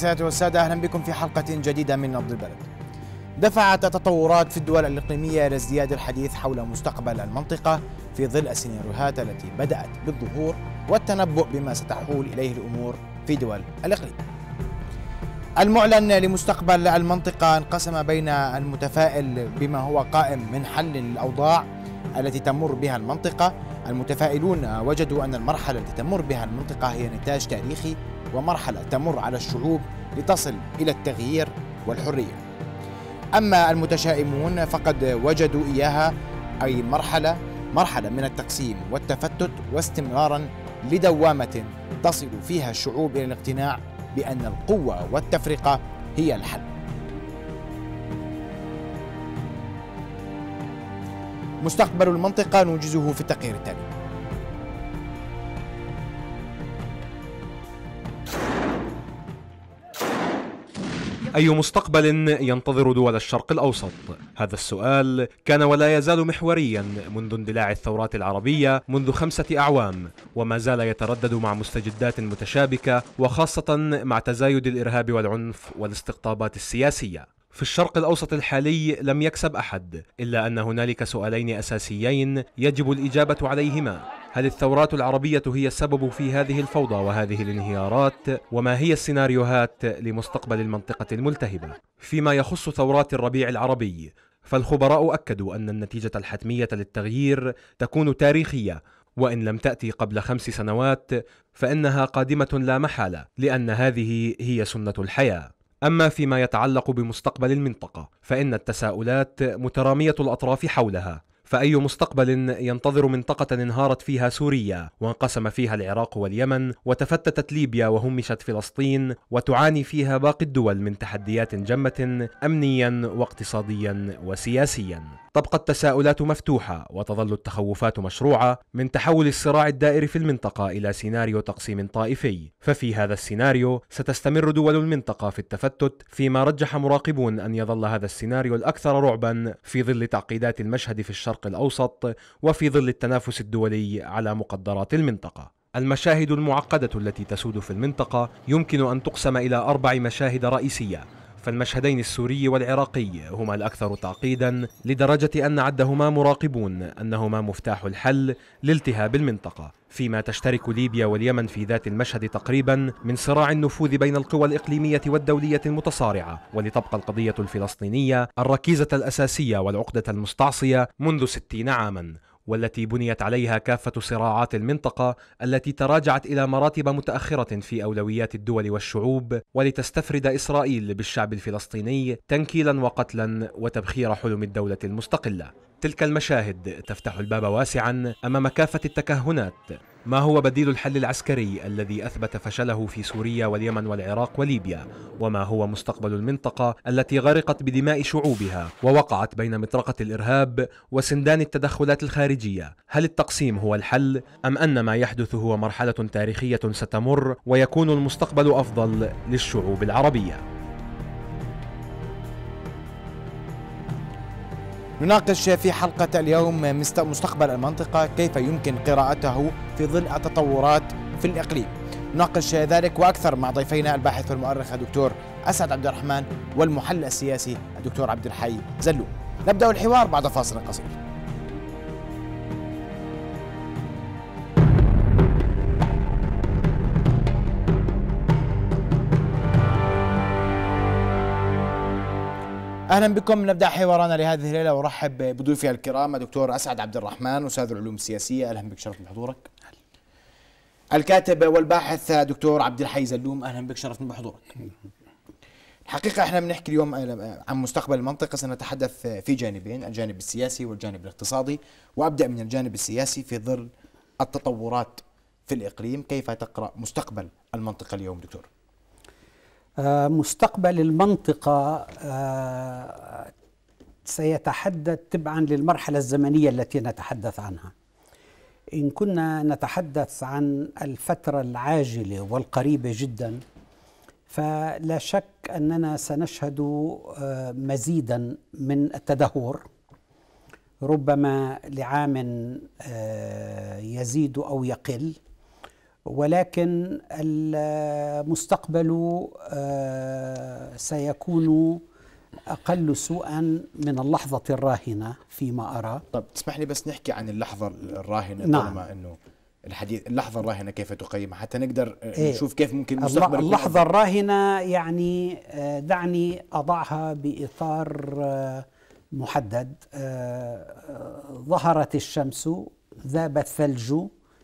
سيادة والسادة أهلا بكم في حلقة جديدة من نبض البلد دفعت التطورات في الدول الإقليمية إلى ازدياد الحديث حول مستقبل المنطقة في ظل السيناريوهات التي بدأت بالظهور والتنبؤ بما ستحول إليه الأمور في دول الإقليم المعلن لمستقبل المنطقة انقسم بين المتفائل بما هو قائم من حل للأوضاع التي تمر بها المنطقة المتفائلون وجدوا أن المرحلة التي تمر بها المنطقة هي نتاج تاريخي ومرحلة تمر على الشعوب لتصل إلى التغيير والحرية أما المتشائمون فقد وجدوا إياها أي مرحلة مرحلة من التقسيم والتفتت واستمرارا لدوامة تصل فيها الشعوب إلى الاقتناع بأن القوة والتفرقة هي الحل مستقبل المنطقة نوجزه في التقرير التالي أي مستقبل ينتظر دول الشرق الأوسط؟ هذا السؤال كان ولا يزال محوريا منذ اندلاع الثورات العربية منذ خمسة أعوام وما زال يتردد مع مستجدات متشابكة وخاصة مع تزايد الإرهاب والعنف والاستقطابات السياسية في الشرق الاوسط الحالي لم يكسب احد الا ان هنالك سؤالين اساسيين يجب الاجابه عليهما هل الثورات العربية هي السبب في هذه الفوضى وهذه الانهيارات؟ وما هي السيناريوهات لمستقبل المنطقة الملتهبة؟ فيما يخص ثورات الربيع العربي، فالخبراء أكدوا أن النتيجة الحتمية للتغيير تكون تاريخية وإن لم تأتي قبل خمس سنوات فإنها قادمة لا محالة لأن هذه هي سنة الحياة أما فيما يتعلق بمستقبل المنطقة فإن التساؤلات مترامية الأطراف حولها فأي مستقبل ينتظر منطقة انهارت فيها سوريا وانقسم فيها العراق واليمن وتفتتت ليبيا وهمشت فلسطين وتعاني فيها باقي الدول من تحديات جمة أمنيا واقتصاديا وسياسيا تبقى التساؤلات مفتوحة وتظل التخوفات مشروعة من تحول الصراع الدائر في المنطقة إلى سيناريو تقسيم طائفي ففي هذا السيناريو ستستمر دول المنطقة في التفتت فيما رجح مراقبون أن يظل هذا السيناريو الأكثر رعبا في ظل تعقيدات المشهد في الشرق الشرق الأوسط وفي ظل التنافس الدولي على مقدرات المنطقة. المشاهد المعقدة التي تسود في المنطقة يمكن أن تقسم إلى أربع مشاهد رئيسية فالمشهدين السوري والعراقي هما الأكثر تعقيدا لدرجة أن عدهما مراقبون أنهما مفتاح الحل لالتهاب المنطقة فيما تشترك ليبيا واليمن في ذات المشهد تقريبا من صراع النفوذ بين القوى الإقليمية والدولية المتصارعة ولتبقى القضية الفلسطينية الركيزة الأساسية والعقدة المستعصية منذ ستين عاما والتي بنيت عليها كافة صراعات المنطقة التي تراجعت إلى مراتب متأخرة في أولويات الدول والشعوب ولتستفرد إسرائيل بالشعب الفلسطيني تنكيلا وقتلا وتبخير حلم الدولة المستقلة تلك المشاهد تفتح الباب واسعا امام كافه التكهنات ما هو بديل الحل العسكري الذي اثبت فشله في سوريا واليمن والعراق وليبيا وما هو مستقبل المنطقه التي غرقت بدماء شعوبها ووقعت بين مطرقه الارهاب وسندان التدخلات الخارجيه هل التقسيم هو الحل ام ان ما يحدث هو مرحله تاريخيه ستمر ويكون المستقبل افضل للشعوب العربيه نناقش في حلقة اليوم مستقبل المنطقة كيف يمكن قراءته في ظل التطورات في الإقليم نناقش ذلك وأكثر مع ضيفينا الباحث والمؤرخ الدكتور أسعد عبد الرحمن والمحلل السياسي الدكتور عبد الحي زلو نبدأ الحوار بعد فاصل قصير اهلا بكم نبدا حوارنا لهذه الليله ورحب بضيوفي الكرام دكتور اسعد عبد الرحمن استاذ العلوم السياسيه اهلا بك شرف بحضورك الكاتب والباحث دكتور عبد الحي زلوم اهلا بك شرف بحضورك الحقيقة احنا بنحكي اليوم آه، عن مستقبل المنطقة سنتحدث في جانبين الجانب السياسي والجانب الاقتصادي وابدأ من الجانب السياسي في ظل التطورات في الإقليم كيف تقرأ مستقبل المنطقة اليوم دكتور؟ آه، مستقبل المنطقة آه، سيتحدد تبعا للمرحلة الزمنية التي نتحدث عنها إن كنا نتحدث عن الفترة العاجلة والقريبة جدا فلا شك أننا سنشهد آه، مزيدا من التدهور ربما لعام يزيد أو يقل ولكن المستقبل آه، سيكون أقل سوءا من اللحظة الراهنة فيما أرى طب تسمح لي بس نحكي عن اللحظة الراهنة نعم. أنه الحديث اللحظة الراهنة كيف تقيمها حتى نقدر آه، إيه؟ نشوف كيف ممكن المستقبل اللحظة الراهنة يعني آه، دعني أضعها بإطار محدد ظهرت الشمس ذاب الثلج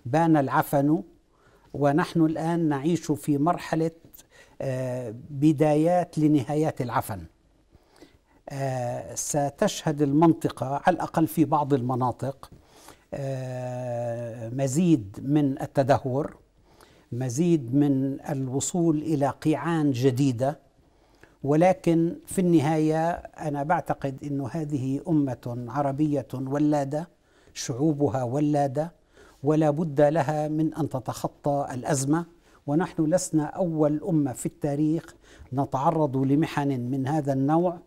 بان العفن ونحن الآن نعيش في مرحلة آه، بدايات لنهايات العفن آه، ستشهد المنطقة على الأقل في بعض المناطق آه، مزيد من التدهور مزيد من الوصول إلى قيعان جديدة ولكن في النهاية أنا بعتقد أن هذه أمة عربية ولادة شعوبها ولادة ولا بد لها من ان تتخطى الازمه ونحن لسنا اول امه في التاريخ نتعرض لمحن من هذا النوع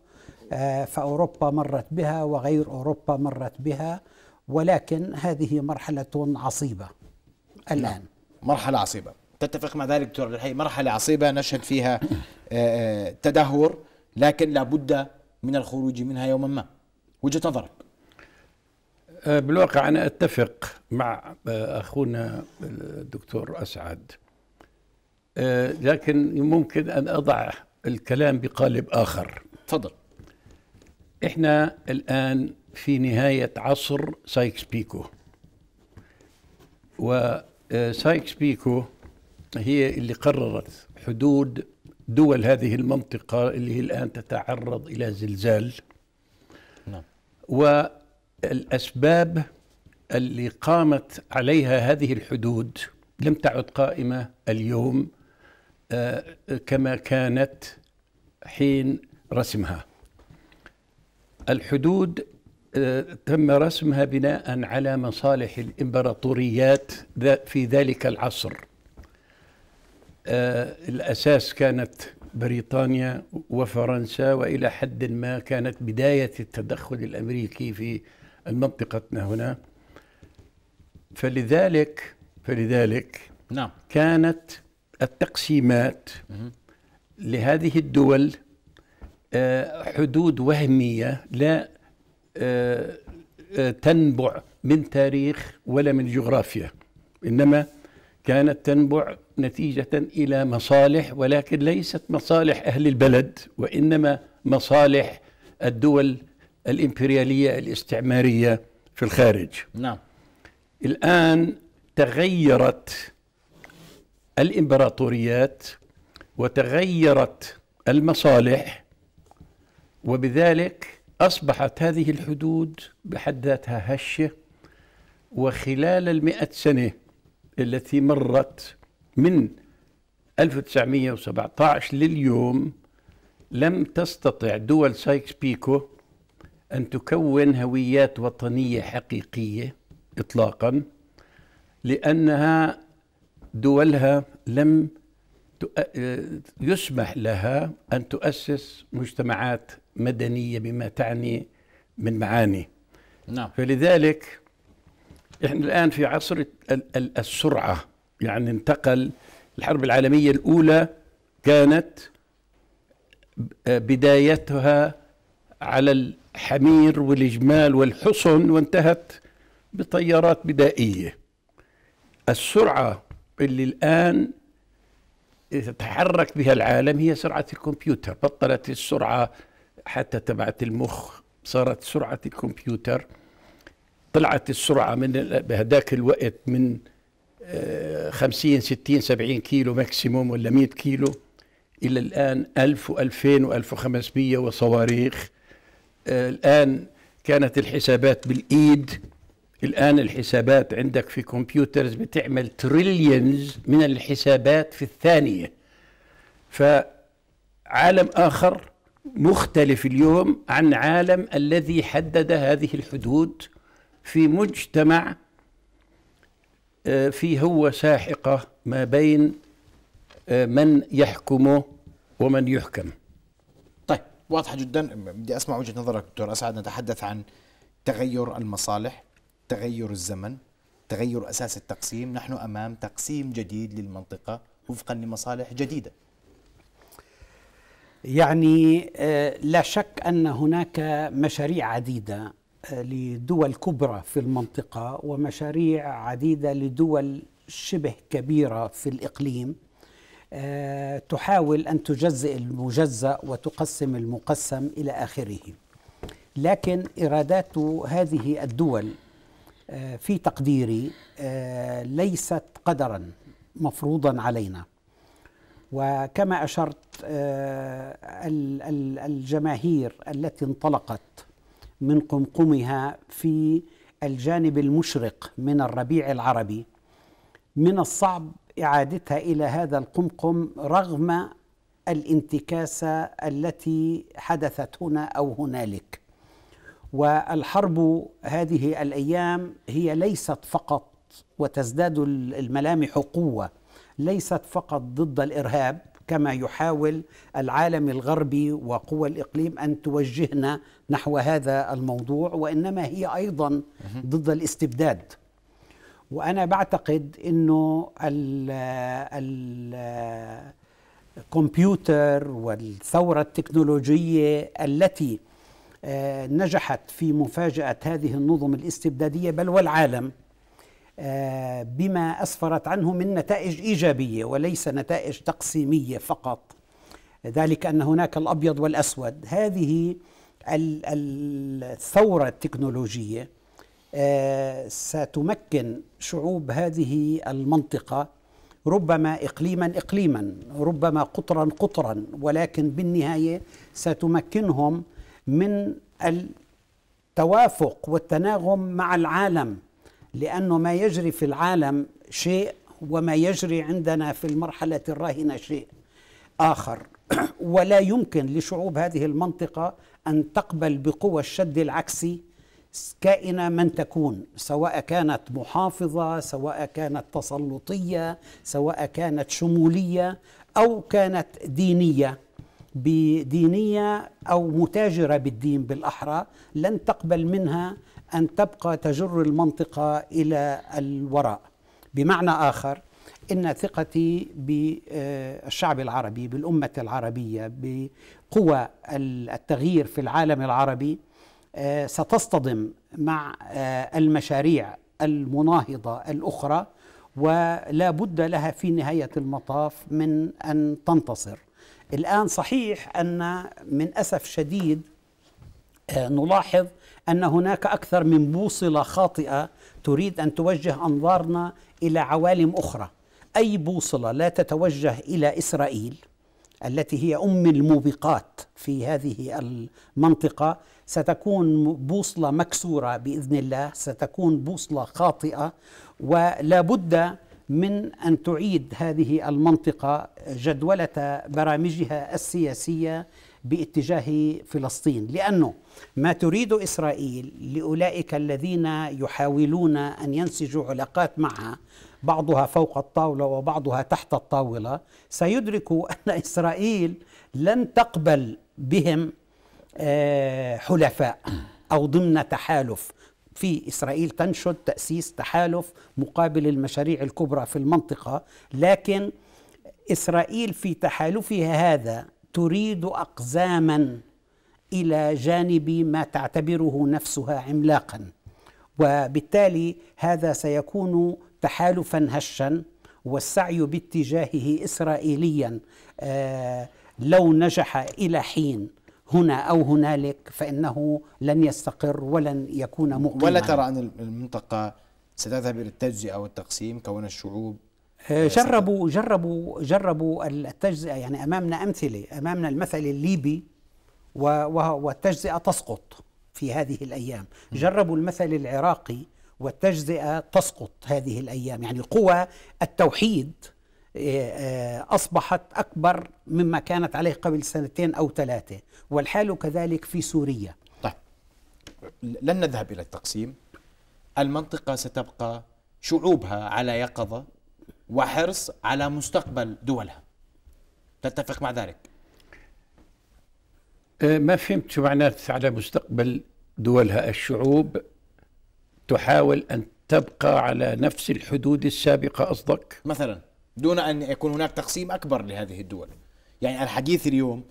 آه، فاوروبا مرت بها وغير اوروبا مرت بها ولكن هذه مرحله عصيبه الان نعم، مرحله عصيبه تتفق مع ذلك دكتور الحي مرحله عصيبه نشهد فيها آه، آه، تدهور لكن لا بد من الخروج منها يوما ما وجهه نظرك بالواقع انا اتفق مع آه، اخونا الدكتور اسعد آه، لكن ممكن ان اضع الكلام بقالب اخر تفضل احنا الان في نهايه عصر سايكس بيكو وسايكس آه، بيكو هي اللي قررت حدود دول هذه المنطقه اللي هي الان تتعرض الى زلزال نعم والاسباب اللي قامت عليها هذه الحدود لم تعد قائمه اليوم آه، كما كانت حين رسمها الحدود آه، تم رسمها بناء على مصالح الامبراطوريات في ذلك العصر آه، الاساس كانت بريطانيا وفرنسا والى حد ما كانت بدايه التدخل الامريكي في المنطقة هنا فلذلك فلذلك نعم كانت التقسيمات لهذه الدول آه، حدود وهميه لا آه، آه، تنبع من تاريخ ولا من جغرافيا انما كانت تنبع نتيجه الى مصالح ولكن ليست مصالح اهل البلد وانما مصالح الدول الامبرياليه الاستعماريه في الخارج نعم الآن تغيرت الإمبراطوريات وتغيرت المصالح وبذلك أصبحت هذه الحدود بحد ذاتها هشة وخلال المئة سنة التي مرت من 1917 لليوم لم تستطع دول سايكس بيكو أن تكون هويات وطنية حقيقية إطلاقا لأنها دولها لم يسمح لها أن تؤسس مجتمعات مدنية بما تعني من معاني نعم. فلذلك احنا الآن في عصر السرعة يعني انتقل الحرب العالمية الأولى كانت بدايتها على الحمير والجمال والحصن وانتهت بطيارات بدائية السرعة اللي الآن يتحرك بها العالم هي سرعة الكمبيوتر بطلت السرعة حتى تبعت المخ صارت سرعة الكمبيوتر طلعت السرعة من بهداك الوقت من آه، خمسين ستين سبعين كيلو ماكسيموم ولا مئة كيلو إلى الآن ألف وألفين وألف وخمسمية وصواريخ آه، الآن كانت الحسابات بالإيد الآن الحسابات عندك في كمبيوترز بتعمل تريليونز من الحسابات في الثانية فعالم آخر مختلف اليوم عن عالم الذي حدد هذه الحدود في مجتمع آه، في هو ساحقة ما بين آه، من يحكمه ومن يحكم طيب واضحة جدا بدي أسمع وجهة نظرك دكتور أسعد نتحدث عن تغير المصالح تغير الزمن تغير أساس التقسيم نحن أمام تقسيم جديد للمنطقة وفقا لمصالح جديدة يعني آه، لا شك أن هناك مشاريع عديدة آه، لدول كبرى في المنطقة ومشاريع عديدة لدول شبه كبيرة في الإقليم آه، تحاول أن تجزئ المجزأ وتقسم المقسم إلى آخره لكن إرادات هذه الدول آه، في تقديري آه، ليست قدرا مفروضا علينا وكما اشرت آه، الجماهير التي انطلقت من قمقمها في الجانب المشرق من الربيع العربي من الصعب اعادتها الى هذا القمقم رغم الانتكاسه التي حدثت هنا او هنالك والحرب هذه الايام هي ليست فقط وتزداد الملامح قوه ليست فقط ضد الارهاب كما يحاول العالم الغربي وقوى الاقليم ان توجهنا نحو هذا الموضوع وانما هي ايضا ضد الاستبداد وانا بعتقد انه الكمبيوتر والثوره التكنولوجيه التي آه، نجحت في مفاجأة هذه النظم الاستبدادية بل والعالم آه، بما أسفرت عنه من نتائج إيجابية وليس نتائج تقسيمية فقط ذلك أن هناك الأبيض والأسود هذه الثورة التكنولوجية آه، ستمكن شعوب هذه المنطقة ربما إقليما إقليما ربما قطرا قطرا ولكن بالنهاية ستمكنهم من التوافق والتناغم مع العالم لأنه ما يجري في العالم شيء وما يجري عندنا في المرحلة الراهنة شيء آخر ولا يمكن لشعوب هذه المنطقة أن تقبل بقوى الشد العكسي كائنة من تكون سواء كانت محافظة سواء كانت تسلطية سواء كانت شمولية أو كانت دينية بدينية أو متاجرة بالدين بالأحرى لن تقبل منها أن تبقى تجر المنطقة إلى الوراء بمعنى آخر إن ثقتي بالشعب العربي بالأمة العربية بقوى التغيير في العالم العربي آه، ستصطدم مع آه، المشاريع المناهضة الأخرى ولا بد لها في نهاية المطاف من أن تنتصر الآن صحيح أن من أسف شديد آه، نلاحظ أن هناك أكثر من بوصلة خاطئة تريد أن توجه أنظارنا إلى عوالم أخرى أي بوصلة لا تتوجه إلى إسرائيل التي هي أم الموبقات في هذه المنطقة ستكون بوصلة مكسورة بإذن الله ستكون بوصلة خاطئة ولا بد من ان تعيد هذه المنطقه جدوله برامجها السياسيه باتجاه فلسطين لانه ما تريد اسرائيل لاولئك الذين يحاولون ان ينسجوا علاقات معها بعضها فوق الطاوله وبعضها تحت الطاوله سيدرك ان اسرائيل لن تقبل بهم آه، حلفاء او ضمن تحالف في إسرائيل تنشد تأسيس تحالف مقابل المشاريع الكبرى في المنطقة لكن إسرائيل في تحالفها هذا تريد أقزاما إلى جانب ما تعتبره نفسها عملاقا وبالتالي هذا سيكون تحالفا هشا والسعي باتجاهه إسرائيليا آه، لو نجح إلى حين هنا أو هنالك فإنه لن يستقر ولن يكون مقيما ولا ترى أن المنطقة ستذهب إلى التجزئة والتقسيم كون الشعوب آه، جربوا جربوا جربوا التجزئة يعني أمامنا أمثلة أمامنا المثل الليبي والتجزئة تسقط في هذه الأيام جربوا المثل العراقي والتجزئة تسقط هذه الأيام يعني قوى التوحيد آه، أصبحت أكبر مما كانت عليه قبل سنتين أو ثلاثة والحال كذلك في سوريا طيب لن نذهب إلى التقسيم المنطقة ستبقى شعوبها على يقظة وحرص على مستقبل دولها تتفق مع ذلك آه، ما فهمت شو معنات على مستقبل دولها الشعوب تحاول أن تبقى على نفس الحدود السابقة قصدك مثلا دون ان يكون هناك تقسيم اكبر لهذه الدول يعني الحديث اليوم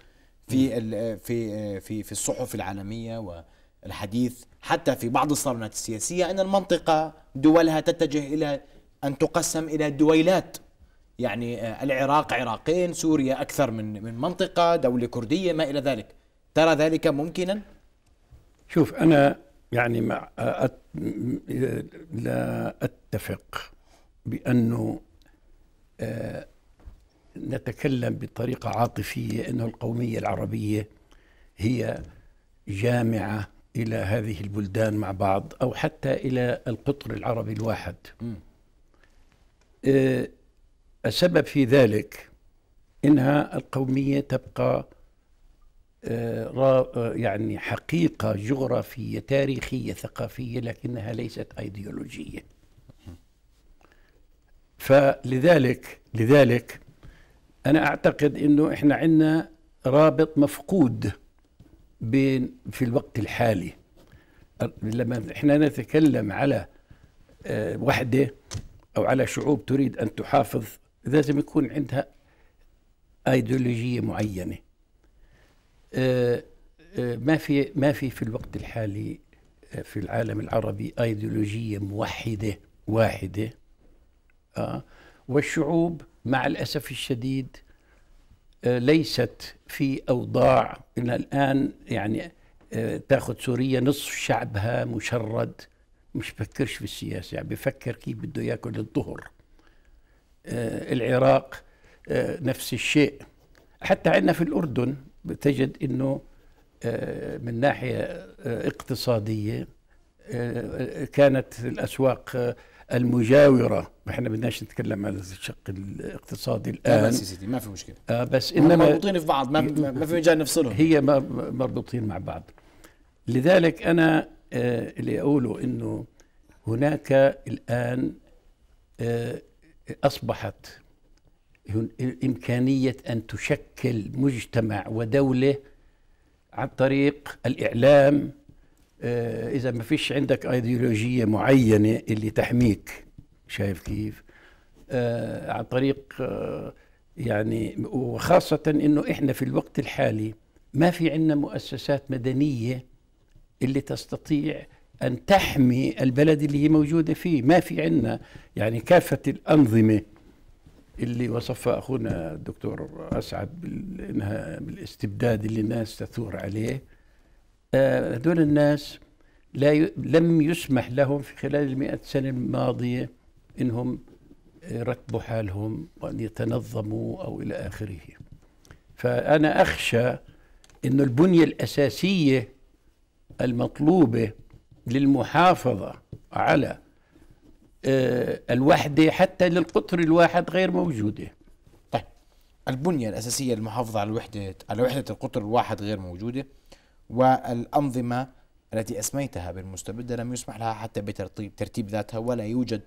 في في في في الصحف العالميه والحديث حتى في بعض الصالونات السياسيه ان المنطقه دولها تتجه الى ان تقسم الى دويلات يعني آه، العراق عراقين سوريا اكثر من من منطقه دوله كرديه ما الى ذلك ترى ذلك ممكنا شوف انا يعني مع أت... لا اتفق بانه آه، نتكلم بطريقة عاطفية أن القومية العربية هي جامعة إلى هذه البلدان مع بعض أو حتى إلى القطر العربي الواحد آه، السبب في ذلك إنها القومية تبقى آه، يعني حقيقة جغرافية تاريخية ثقافية لكنها ليست أيديولوجية فلذلك لذلك أنا أعتقد أنه إحنا عندنا رابط مفقود بين في الوقت الحالي لما إحنا نتكلم على آه، وحدة أو على شعوب تريد أن تحافظ لازم يكون عندها ايديولوجية معينة آه، آه، ما في ما في في الوقت الحالي في العالم العربي ايديولوجية موحدة واحدة آه، والشعوب مع الأسف الشديد آه، ليست في أوضاع إلى الآن يعني آه، تاخذ سوريا نصف شعبها مشرد مش بفكرش في السياسة يعني بفكر كيف بده ياكل الظهر العراق نفس الشيء حتى عندنا في الأردن بتجد أنه من ناحية اقتصادية كانت الأسواق المجاوره ما احنا بدناش نتكلم عن الشق الاقتصادي الان بس سيدي ما في مشكله آه بس انما مربوطين في بعض ما, ما في مجال نفصلهم هي مربوطين مع بعض لذلك انا آه اللي اقوله انه هناك الان آه اصبحت امكانيه ان تشكل مجتمع ودوله عن طريق الاعلام آه، اذا ما فيش عندك ايديولوجيه معينه اللي تحميك شايف كيف آه، عن طريق آه، يعني وخاصه انه احنا في الوقت الحالي ما في عندنا مؤسسات مدنيه اللي تستطيع ان تحمي البلد اللي هي موجوده فيه ما في عندنا يعني كافه الانظمه اللي وصفها اخونا الدكتور اسعد انها بالاستبداد اللي الناس تثور عليه آه، هذول الناس لا ي... لم يسمح لهم في خلال المئة سنة الماضية انهم يرتبوا حالهم وان يتنظموا او الى اخره فانا اخشى انه البنيه الاساسيه المطلوبه للمحافظه على آه، الوحده حتى للقطر الواحد غير موجوده طيب البنيه الاساسيه للمحافظه على الوحده على وحده القطر الواحد غير موجوده والأنظمة التي أسميتها بالمستبدة لم يسمح لها حتى بترتيب ترتيب ذاتها ولا يوجد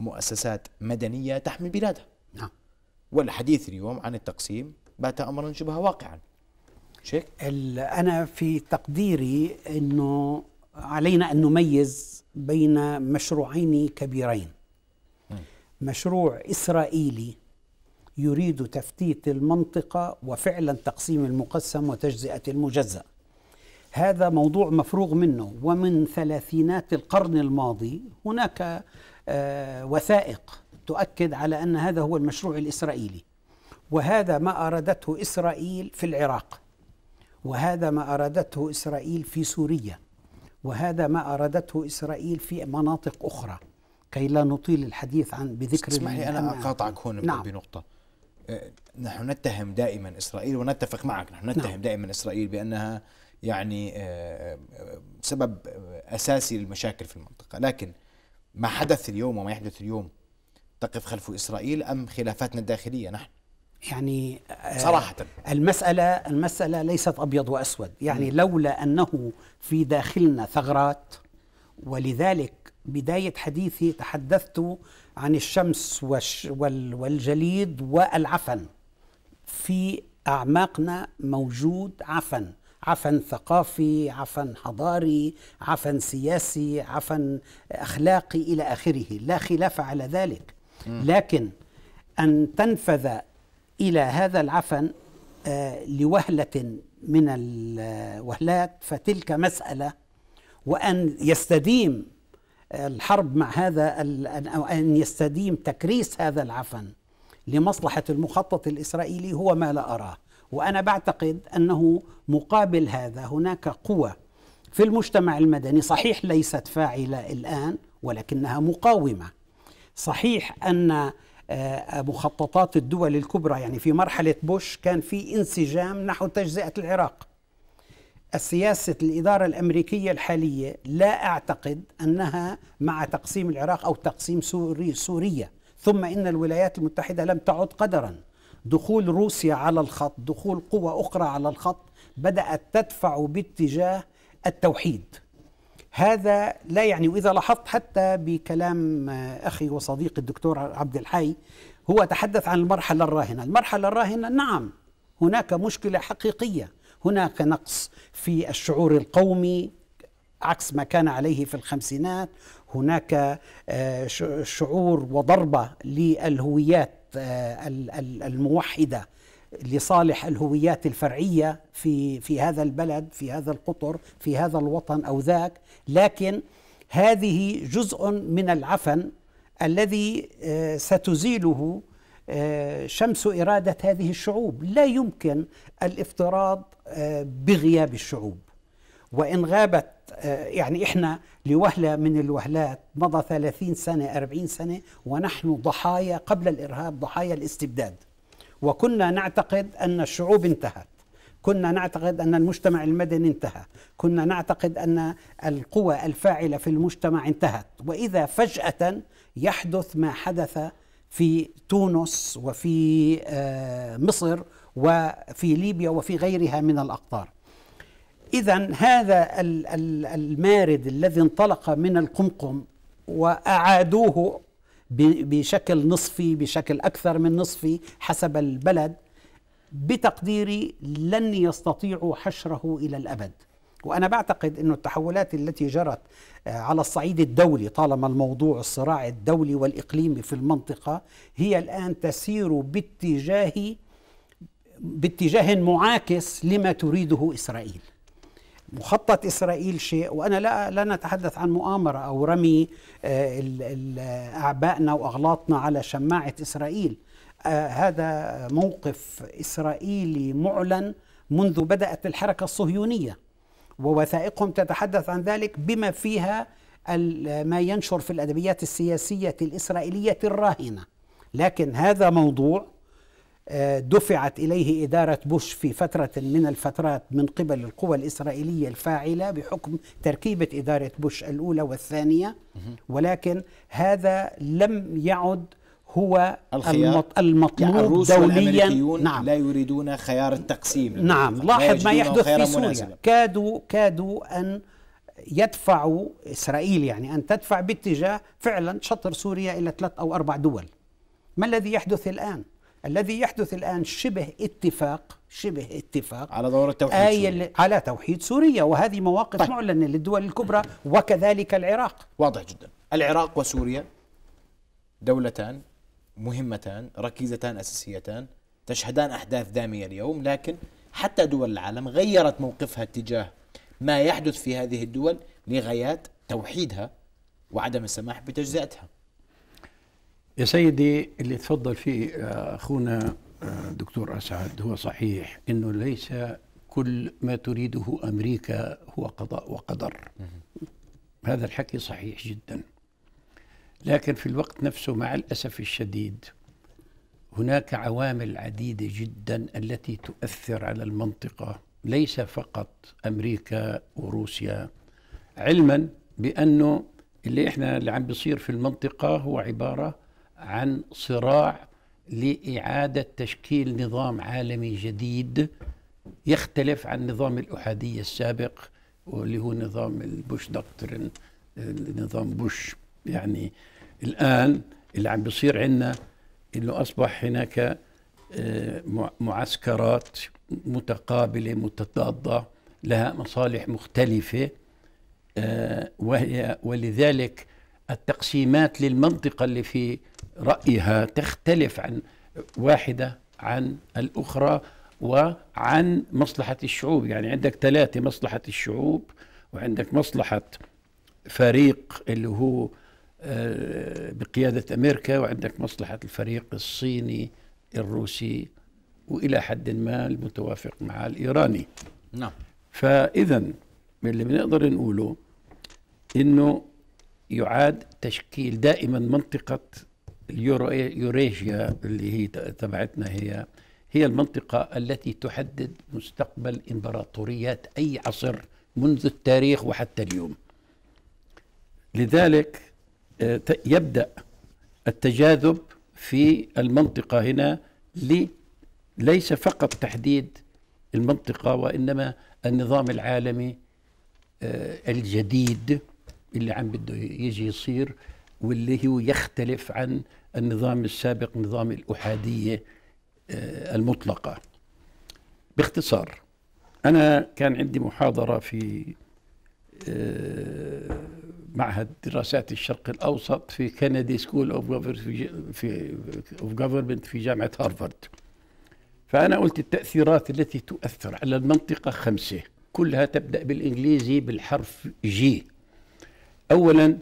مؤسسات مدنية تحمي بلادها نعم والحديث اليوم عن التقسيم بات أمرا شبه واقعا شيك أنا في تقديري أنه علينا أن نميز بين مشروعين كبيرين مشروع إسرائيلي يريد تفتيت المنطقة وفعلا تقسيم المقسم وتجزئة المجزأ هذا موضوع مفروغ منه ومن ثلاثينات القرن الماضي هناك آه، وثائق تؤكد على ان هذا هو المشروع الاسرائيلي وهذا ما ارادته اسرائيل في العراق وهذا ما ارادته اسرائيل في سوريا وهذا ما ارادته اسرائيل في مناطق اخرى كي لا نطيل الحديث عن بذكر اسمح لي انا اقاطعك هون نعم. بنقطه آه، نحن نتهم دائما اسرائيل ونتفق معك نحن نتهم نعم. دائما اسرائيل بانها يعني آه، آه، سبب اساسي للمشاكل في المنطقه، لكن ما حدث اليوم وما يحدث اليوم تقف خلفه اسرائيل ام خلافاتنا الداخليه نحن؟ يعني آه، صراحة المسألة المسألة ليست أبيض وأسود يعني لولا أنه في داخلنا ثغرات ولذلك بداية حديثي تحدثت عن الشمس والجليد والعفن في أعماقنا موجود عفن عفن ثقافي عفن حضاري عفن سياسي عفن اخلاقي الى اخره لا خلاف على ذلك لكن ان تنفذ الى هذا العفن آه، لوهله من الوهلات فتلك مساله وان يستديم الحرب مع هذا او ان يستديم تكريس هذا العفن لمصلحه المخطط الاسرائيلي هو ما لا اراه وأنا بعتقد أنه مقابل هذا هناك قوى في المجتمع المدني صحيح ليست فاعلة الآن ولكنها مقاومة صحيح أن آه، مخططات الدول الكبرى يعني في مرحلة بوش كان في انسجام نحو تجزئة العراق السياسة الإدارة الأمريكية الحالية لا أعتقد أنها مع تقسيم العراق أو تقسيم سوري سوريا ثم إن الولايات المتحدة لم تعد قدراً دخول روسيا على الخط دخول قوى أخرى على الخط بدأت تدفع باتجاه التوحيد هذا لا يعني وإذا لاحظت حتى بكلام آه، أخي وصديقي الدكتور عبد الحي هو تحدث عن المرحلة الراهنة المرحلة الراهنة نعم هناك مشكلة حقيقية هناك نقص في الشعور القومي عكس ما كان عليه في الخمسينات هناك آه، شعور وضربة للهويات آه، الموحده لصالح الهويات الفرعيه في في هذا البلد في هذا القطر في هذا الوطن او ذاك لكن هذه جزء من العفن الذي آه، ستزيله آه، شمس اراده هذه الشعوب لا يمكن الافتراض بغياب الشعوب وإن غابت آه، يعني إحنا لوهلة من الوهلات مضى 30 سنة 40 سنة ونحن ضحايا قبل الإرهاب ضحايا الاستبداد وكنا نعتقد أن الشعوب انتهت كنا نعتقد أن المجتمع المدني انتهى كنا نعتقد أن القوى الفاعلة في المجتمع انتهت وإذا فجأة يحدث ما حدث في تونس وفي آه، مصر وفي ليبيا وفي غيرها من الأقطار إذا هذا المارد الذي انطلق من القمقم وأعادوه بشكل نصفي بشكل أكثر من نصفي حسب البلد بتقديري لن يستطيعوا حشره إلى الأبد وأنا بعتقد أن التحولات التي جرت آه، على الصعيد الدولي طالما الموضوع الصراع الدولي والإقليمي في المنطقة هي الآن تسير باتجاه باتجاه معاكس لما تريده إسرائيل مخطط إسرائيل شيء وأنا لا, لا نتحدث عن مؤامرة أو رمي آه، أعبائنا وأغلاطنا على شماعة إسرائيل آه، هذا موقف إسرائيلي معلن منذ بدأت الحركة الصهيونية ووثائقهم تتحدث عن ذلك بما فيها ما ينشر في الأدبيات السياسية الإسرائيلية الراهنة لكن هذا موضوع آه، دفعت اليه اداره بوش في فتره من الفترات من قبل القوى الاسرائيليه الفاعله بحكم تركيبه اداره بوش الاولى والثانيه ولكن هذا لم يعد هو الخيار المطلوب يعني الروس دوليا نعم لا يريدون خيار التقسيم نعم لاحظ ما يحدث في سوريا مناسبة. كادوا كادوا ان يدفعوا اسرائيل يعني ان تدفع باتجاه فعلا شطر سوريا الى ثلاث او اربع دول ما الذي يحدث الان؟ الذي يحدث الآن شبه اتفاق شبه اتفاق على دورة توحيد آية سوريا. على توحيد سوريا وهذه مواقف طيب. معلنة للدول الكبرى وكذلك العراق واضح جدا العراق وسوريا دولتان مهمتان ركيزتان أساسيتان تشهدان أحداث دامية اليوم لكن حتى دول العالم غيرت موقفها تجاه ما يحدث في هذه الدول لغايات توحيدها وعدم السماح بتجزئتها يا سيدي اللي تفضل فيه آه، اخونا آه، دكتور اسعد هو صحيح انه ليس كل ما تريده امريكا هو قضاء وقدر هذا الحكي صحيح جدا لكن في الوقت نفسه مع الاسف الشديد هناك عوامل عديده جدا التي تؤثر على المنطقه ليس فقط امريكا وروسيا علما بانه اللي احنا اللي عم بيصير في المنطقه هو عباره عن صراع لإعادة تشكيل نظام عالمي جديد يختلف عن نظام الأحادية السابق واللي هو نظام البوش دكترين نظام بوش يعني الآن اللي عم بيصير عندنا انه اصبح هناك آه، معسكرات متقابله متضاده لها مصالح مختلفه آه، وهي ولذلك التقسيمات للمنطقة اللي في رأيها تختلف عن واحدة عن الأخرى وعن مصلحة الشعوب يعني عندك ثلاثة مصلحة الشعوب وعندك مصلحة فريق اللي هو آه، بقيادة أمريكا وعندك مصلحة الفريق الصيني الروسي وإلى حد ما المتوافق مع الإيراني نعم فإذا اللي بنقدر نقوله إنه يعاد تشكيل دائما منطقة اليورو يوريجيا اللي هي تبعتنا هي هي المنطقة التي تحدد مستقبل إمبراطوريات أي عصر منذ التاريخ وحتى اليوم لذلك آه، يبدأ التجاذب في المنطقة هنا ليس فقط تحديد المنطقة وإنما النظام العالمي آه، الجديد اللي عم بده يجي يصير واللي هو يختلف عن النظام السابق نظام الأحادية آه، المطلقة باختصار أنا كان عندي محاضرة في آه، معهد دراسات الشرق الأوسط في كندي سكول أوف جوفرمنت في جامعة هارفارد فأنا قلت التأثيرات التي تؤثر على المنطقة خمسة كلها تبدأ بالإنجليزي بالحرف جي اولا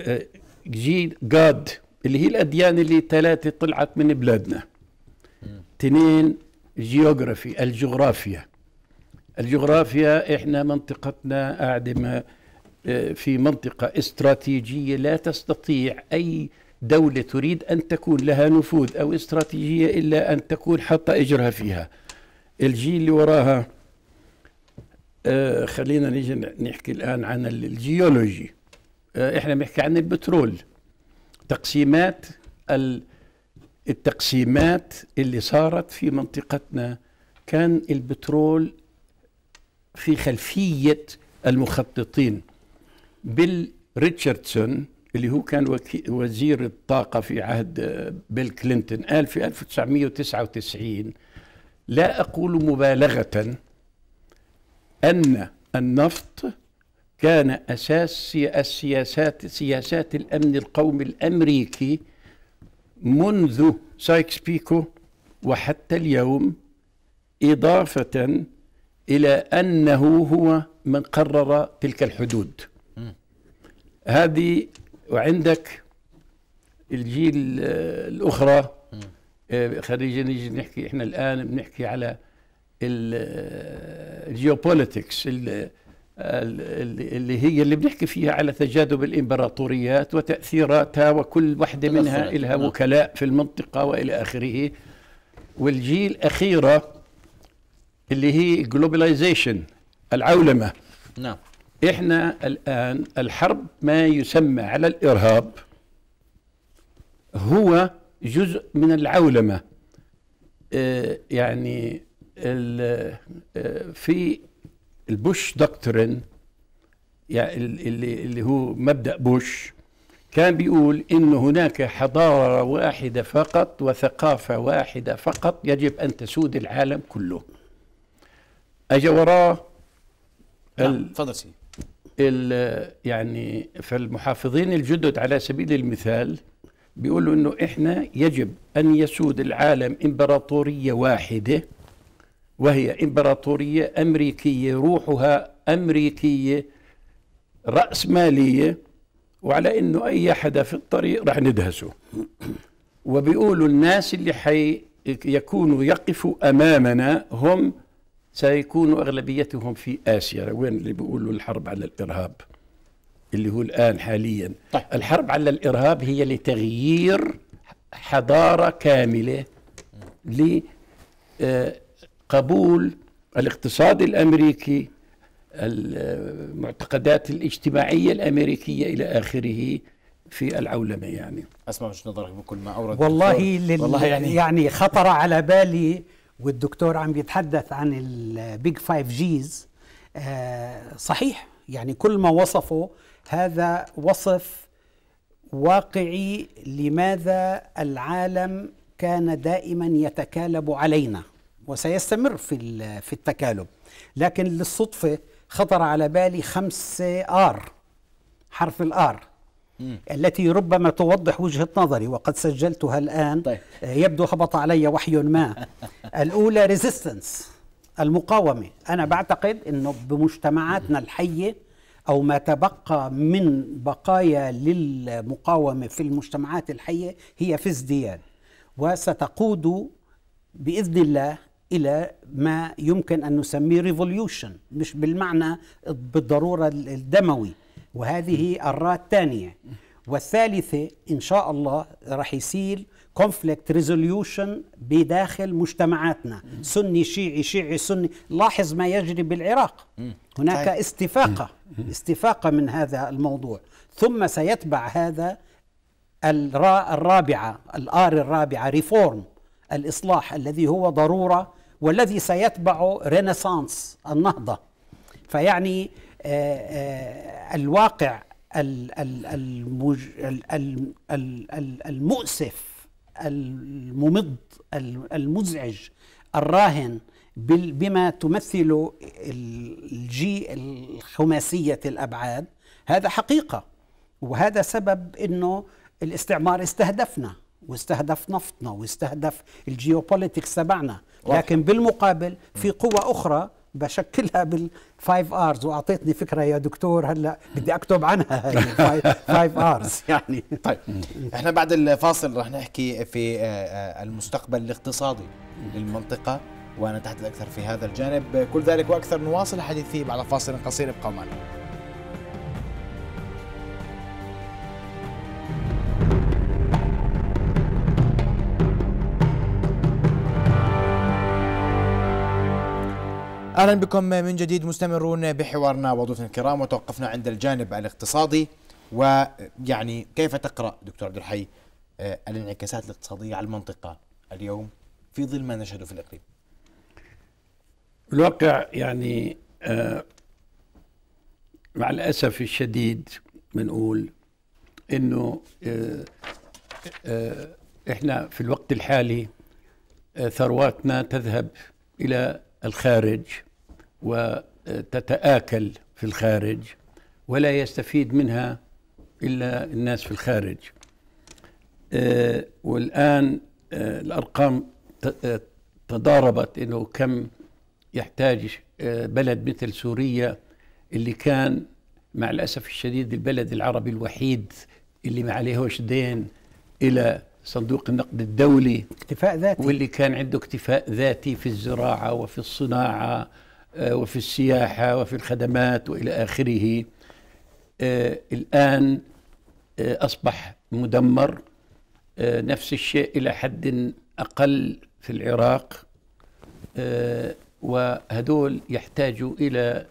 آه، جيل جاد اللي هي الاديان اللي ثلاثه طلعت من بلادنا اثنين جيوغرافي الجغرافيا الجغرافيا احنا منطقتنا قاعده آه، في منطقه استراتيجيه لا تستطيع اي دوله تريد ان تكون لها نفوذ او استراتيجيه الا ان تكون حاطه اجرها فيها الجيل اللي وراها آه خلينا نيجي نحكي الآن عن الجيولوجي آه إحنا بنحكي عن البترول تقسيمات التقسيمات اللي صارت في منطقتنا كان البترول في خلفية المخططين بيل ريتشاردسون اللي هو كان وزير الطاقة في عهد آه، بيل كلينتون قال في 1999 لا أقول مبالغة أن النفط كان أساس السياسات سياسات الأمن القومي الأمريكي منذ سايكس بيكو وحتى اليوم إضافة إلى أنه هو من قرر تلك الحدود هذه وعندك الجيل آه، الأخرى آه، خريجين نجي نحكي احنا الآن بنحكي على الجيوبوليتكس اللي هي اللي بنحكي فيها على تجاذب الامبراطوريات وتاثيراتها وكل وحده منها لها نعم. وكلاء في المنطقه والى اخره والجيل الاخيره اللي هي جلوبلايزيشن العولمه نعم احنا الان الحرب ما يسمى على الارهاب هو جزء من العولمه آه، يعني آه، في البوش دكتورين يعني اللي, اللي هو مبدا بوش كان بيقول ان هناك حضاره واحده فقط وثقافه واحده فقط يجب ان تسود العالم كله اجى وراه نعم، تفضل سيدي يعني فالمحافظين الجدد على سبيل المثال بيقولوا انه احنا يجب ان يسود العالم امبراطوريه واحده وهي إمبراطورية أمريكية روحها أمريكية رأسمالية وعلى إنه أي حدا في الطريق رح ندهسه وبيقولوا الناس اللي حي يكونوا يقفوا أمامنا هم سيكونوا أغلبيتهم في آسيا وين اللي بيقولوا الحرب على الإرهاب اللي هو الآن حاليا طيب. الحرب على الإرهاب هي لتغيير حضارة كاملة ل آه قبول الاقتصاد الامريكي المعتقدات الاجتماعيه الامريكيه الى اخره في العولمه يعني اسمع وجهه نظرك بكل ما اورد والله, لل... والله يعني يعني خطر على بالي والدكتور عم بيتحدث عن البيج فايف جيز آه، صحيح يعني كل ما وصفه هذا وصف واقعي لماذا العالم كان دائما يتكالب علينا وسيستمر في في التكالب لكن للصدفه خطر على بالي خمسة آر حرف الآر التي ربما توضح وجهة نظري وقد سجلتها الآن طيب. يبدو هبط علي وحي ما الأولى ريزيستنس المقاومة أنا بعتقد أنه بمجتمعاتنا الحية أو ما تبقى من بقايا للمقاومة في المجتمعات الحية هي في ازدياد وستقود بإذن الله الى ما يمكن ان نسميه ريفوليوشن مش بالمعنى بالضروره الدموي وهذه الراء الثانيه والثالثه ان شاء الله راح يصير كونفليكت ريزوليوشن بداخل مجتمعاتنا سني شيعي شيعي سني لاحظ ما يجري بالعراق هناك طيب. استفاقه استفاقه من هذا الموضوع ثم سيتبع هذا الراء الرابعه الار الرابعه ريفورم الاصلاح الذي هو ضروره والذي سيتبع رينيسانس النهضة فيعني آه، آه، الواقع المؤسف الممض المزعج الراهن بما تمثله الجي الخماسية الأبعاد هذا حقيقة وهذا سبب أنه الاستعمار استهدفنا واستهدف نفطنا واستهدف الجيوبوليتكس تبعنا لكن بالمقابل في قوى اخرى بشكلها 5 ارز واعطيتني فكره يا دكتور هلا بدي اكتب عنها هاي 5 ارز يعني طيب احنا بعد الفاصل رح نحكي في آه، آه، المستقبل الاقتصادي للمنطقه ونتحدث اكثر في هذا الجانب كل ذلك واكثر نواصل الحديث فيه بعد فاصل قصير ابقوا معنا اهلا بكم من جديد مستمرون بحوارنا وضيوفنا الكرام وتوقفنا عند الجانب الاقتصادي ويعني كيف تقرا دكتور عبد الحي آه، الانعكاسات الاقتصاديه على المنطقه اليوم في ظل ما نشهده في الاقليم؟ الواقع يعني آه، مع الاسف الشديد بنقول انه آه، احنا في الوقت الحالي ثرواتنا تذهب الى الخارج وتتآكل في الخارج ولا يستفيد منها إلا الناس في الخارج آه، والآن آه، الأرقام آه، تضاربت أنه كم يحتاج بلد مثل سوريا اللي كان مع الأسف الشديد البلد العربي الوحيد اللي ما عليهوش دين إلى صندوق النقد الدولي اكتفاء ذاتي واللي كان عنده اكتفاء ذاتي في الزراعة وفي الصناعة آه، وفي السياحة وفي الخدمات وإلى آخره آه، الآن آه، أصبح مدمر نفس الشيء إلى حد أقل في العراق وهدول يحتاجوا إلى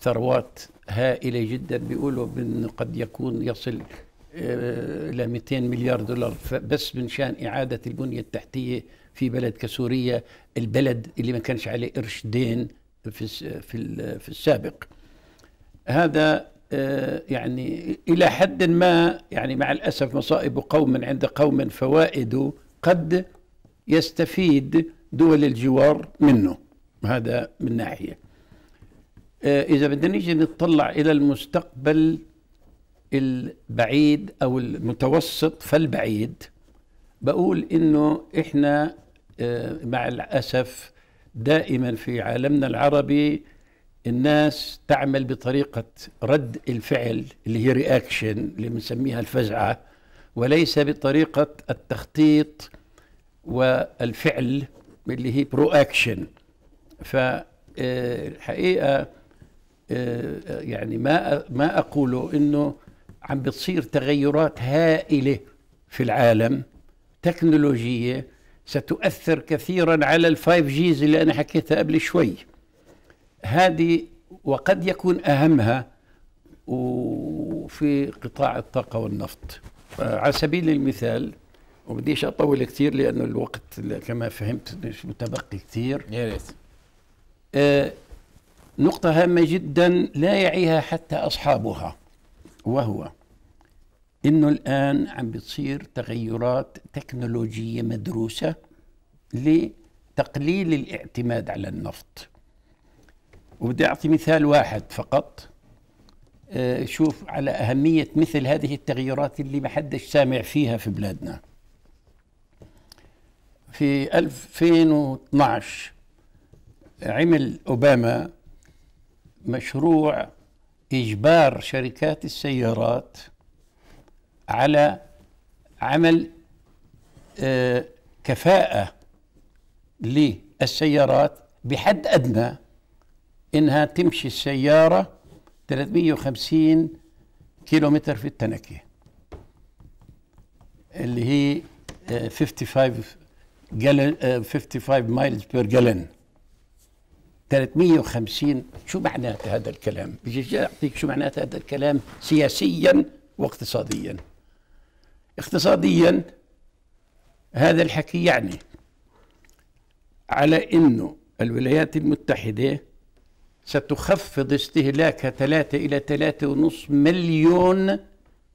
ثروات هائلة جدا بيقولوا من قد يكون يصل إلى 200 مليار دولار بس من شان إعادة البنية التحتية في بلد كسوريا البلد اللي ما كانش عليه قرش دين في في في السابق هذا آه، يعني الى حد ما يعني مع الاسف مصائب قوم عند قوم فوائد قد يستفيد دول الجوار منه هذا من ناحيه آه، اذا بدنا نيجي نتطلع الى المستقبل البعيد او المتوسط فالبعيد بقول انه احنا آه، مع الاسف دائما في عالمنا العربي الناس تعمل بطريقة رد الفعل اللي هي رياكشن اللي بنسميها الفزعة وليس بطريقة التخطيط والفعل اللي هي برو اكشن فالحقيقة يعني ما ما أقوله إنه عم بتصير تغيرات هائلة في العالم تكنولوجية ستؤثر كثيرا على الفايف جيز اللي أنا حكيتها قبل شوي هذه وقد يكون أهمها وفي قطاع الطاقة والنفط على سبيل المثال وبديش أطول كثير لأنه الوقت كما فهمت مش متبقي كثير آه نقطة هامة جدا لا يعيها حتى أصحابها وهو انه الان عم بتصير تغيرات تكنولوجيه مدروسه لتقليل الاعتماد على النفط وبدي اعطي مثال واحد فقط آه، شوف على اهميه مثل هذه التغيرات اللي ما حدش سامع فيها في بلادنا في 2012 عمل اوباما مشروع اجبار شركات السيارات على عمل آه، كفاءة للسيارات بحد أدنى إنها تمشي السيارة 350 كيلومتر في التنكة اللي هي 55 جالن 55 مايلز بير جالن 350 شو معناته هذا الكلام؟ بيجي اعطيك شو معناته هذا الكلام سياسيا واقتصاديا اقتصاديا هذا الحكي يعني على انه الولايات المتحده ستخفض استهلاكها ثلاثة إلى ثلاثة ونصف مليون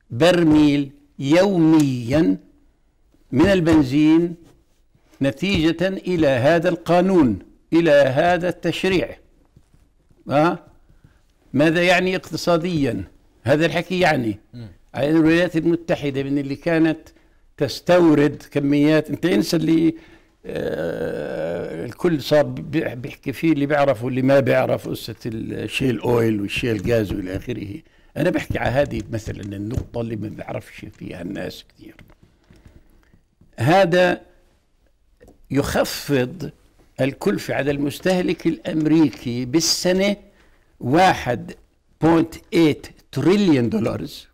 برميل يوميا من البنزين نتيجة إلى هذا القانون إلى هذا التشريع ها آه؟ ماذا يعني اقتصاديا هذا الحكي يعني على الولايات المتحدة من اللي كانت تستورد كميات أنت انسى اللي آه الكل صار بيحكي فيه اللي بيعرفه واللي ما بيعرف قصة الشيل أويل والشيل غاز وإلى آخره أنا بحكي على هذه مثلا النقطة اللي ما بيعرفش فيها الناس كثير هذا يخفض الكلفة على المستهلك الأمريكي بالسنة 1.8 تريليون دولارز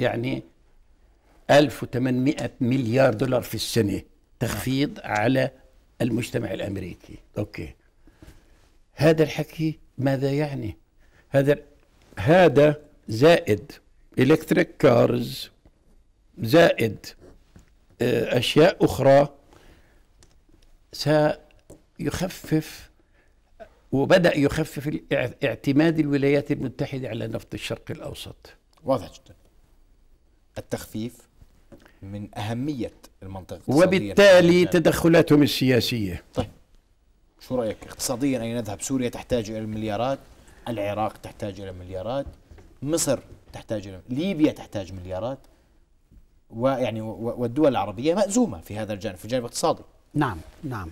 يعني 1800 مليار دولار في السنه تخفيض على المجتمع الامريكي اوكي هذا الحكي ماذا يعني هذا هذا زائد الكتريك كارز زائد آه، اشياء اخرى سيخفف وبدا يخفف اعتماد الولايات المتحده على نفط الشرق الاوسط واضح جدا التخفيف من أهمية المنطقة وبالتالي تدخلاتهم السياسية طيب شو رأيك اقتصاديا أين يعني نذهب سوريا تحتاج إلى المليارات العراق تحتاج إلى مليارات مصر تحتاج إلى ليبيا تحتاج مليارات ويعني والدول العربية مأزومة في هذا الجانب في الجانب الاقتصادي نعم نعم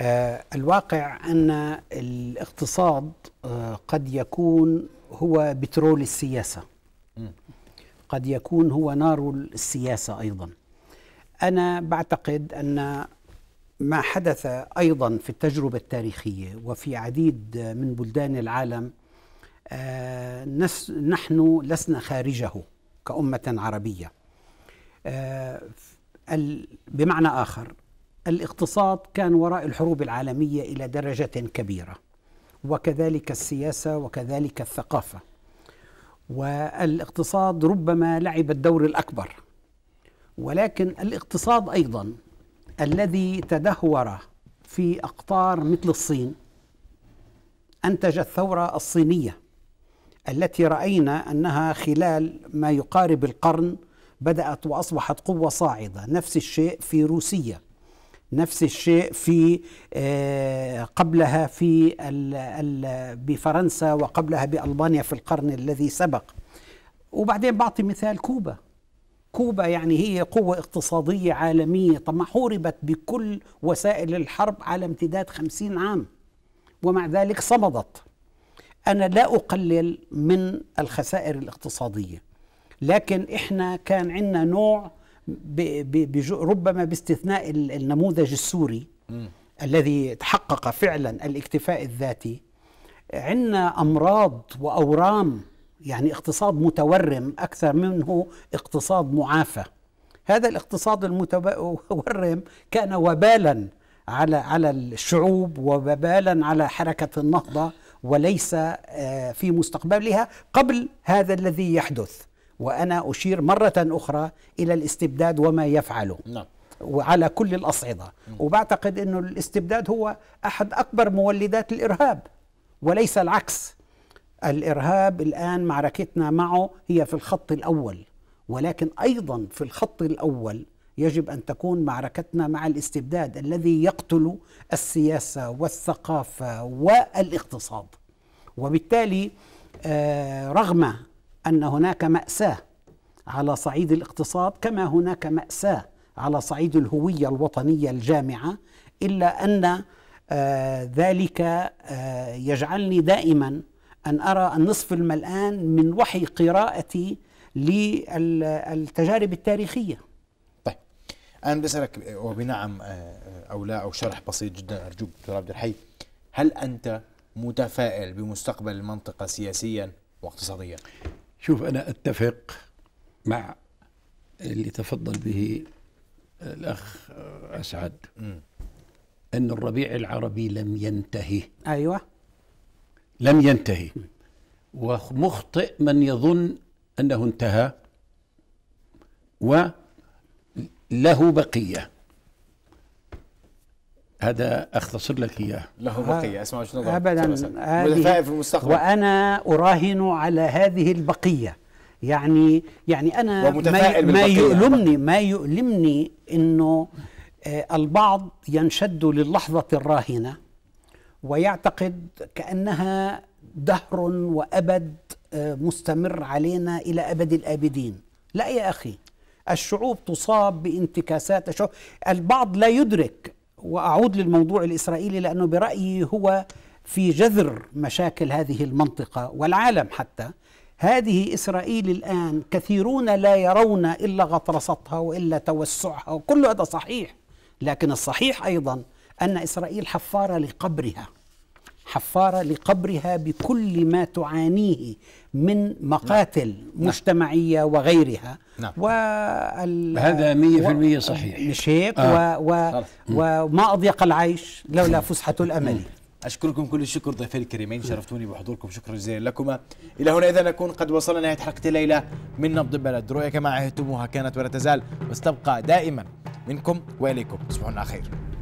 آه الواقع أن الاقتصاد آه قد يكون هو بترول السياسة م. قد يكون هو نار السياسه ايضا. انا بعتقد ان ما حدث ايضا في التجربه التاريخيه وفي عديد من بلدان العالم آه، نحن لسنا خارجه كأمة عربية آه، بمعنى آخر الاقتصاد كان وراء الحروب العالمية إلى درجة كبيرة وكذلك السياسة وكذلك الثقافة والاقتصاد ربما لعب الدور الاكبر ولكن الاقتصاد ايضا الذي تدهور في اقطار مثل الصين انتج الثوره الصينيه التي راينا انها خلال ما يقارب القرن بدات واصبحت قوه صاعده نفس الشيء في روسيا نفس الشيء في آه، قبلها في بفرنسا وقبلها بألبانيا في القرن الذي سبق وبعدين بعطي مثال كوبا كوبا يعني هي قوة اقتصادية عالمية طب ما حوربت بكل وسائل الحرب على امتداد خمسين عام ومع ذلك صمدت أنا لا أقلل من الخسائر الاقتصادية لكن إحنا كان عندنا نوع ربما باستثناء النموذج السوري م. الذي تحقق فعلا الاكتفاء الذاتي عندنا امراض واورام يعني اقتصاد متورم اكثر منه اقتصاد معافى هذا الاقتصاد المتورم كان وبالا على على الشعوب وبالا على حركه النهضه وليس آه، في مستقبلها قبل هذا الذي يحدث وأنا أشير مرة أخرى إلى الاستبداد وما يفعله نعم. وعلى كل الأصعدة نعم. وبعتقد أنه الاستبداد هو أحد أكبر مولدات الإرهاب وليس العكس الإرهاب الآن معركتنا معه هي في الخط الأول ولكن أيضا في الخط الأول يجب أن تكون معركتنا مع الاستبداد الذي يقتل السياسة والثقافة والاقتصاد وبالتالي آه، رغم ان هناك ماساه على صعيد الاقتصاد كما هناك ماساه على صعيد الهويه الوطنيه الجامعه الا ان آه، ذلك آه، يجعلني دائما ان ارى النصف الملآن من وحي قراءتي للتجارب التاريخيه طيب انا بسالك وبنعم آه، او لا او شرح بسيط جدا ارجوك دكتور عبد الحي هل انت متفائل بمستقبل المنطقه سياسيا واقتصاديا شوف أنا أتفق مع اللي تفضل به الأخ أسعد أن الربيع العربي لم ينتهي أيوة لم ينتهي ومخطئ من يظن أنه انتهى وله بقية هذا اختصر لك اياه له بقيه اسمع وجهه نظرك ابدا متفائل في المستقبل وانا اراهن على هذه البقيه يعني يعني انا ما, ما يعني. يؤلمني ما يؤلمني انه آه، البعض ينشد للحظه الراهنه ويعتقد كانها دهر وابد آه، مستمر علينا الى ابد الابدين لا يا اخي الشعوب تصاب بانتكاسات الشعوب البعض لا يدرك واعود للموضوع الاسرائيلي لانه برايي هو في جذر مشاكل هذه المنطقه والعالم حتى هذه اسرائيل الان كثيرون لا يرون الا غطرستها والا توسعها وكل هذا صحيح لكن الصحيح ايضا ان اسرائيل حفاره لقبرها حفاره لقبرها بكل ما تعانيه من مقاتل نعم. نعم. مجتمعية وغيرها نعم. وال... هذا 100% و... صحيح مش هيك آه. و... و... وما أضيق العيش لولا فسحة الأمل أشكركم كل الشكر ضيفي الكريمين شرفتوني بحضوركم شكرا جزيلا لكما إلى هنا إذا نكون قد وصلنا نهاية حلقة الليلة من نبض البلد رؤيا كما عهدتموها كانت ولا تزال واستبقى دائما منكم وإليكم تصبحون على خير